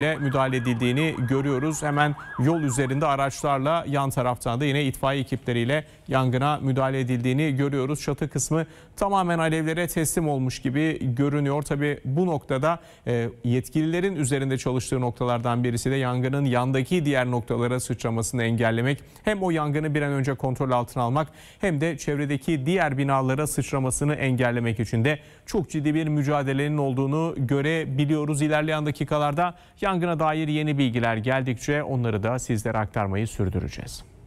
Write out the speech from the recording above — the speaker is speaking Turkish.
ile müdahale edildiğini görüyoruz. Hemen yol üzerinde araçlarla yan taraftan da yine itfaiye ekipleriyle yangına müdahale edildiğini görüyoruz. Çatı kısmı tamamen alevlere teslim olmuş gibi görünüyor. Tabi bu noktada e, yetkililerin üzerinde çalıştığı noktalardan birisi de yangının yandaki diğer noktalara sıçramasını engellemek. Hem o yangını bir an önce kontrol altına almak hem de çevredeki diğer binalara sıçramasını engellemek için de çok ciddi bir mücadelenin olduğunu görebiliyoruz. İlerleyen dakikalarda Yangına dair yeni bilgiler geldikçe onları da sizlere aktarmayı sürdüreceğiz.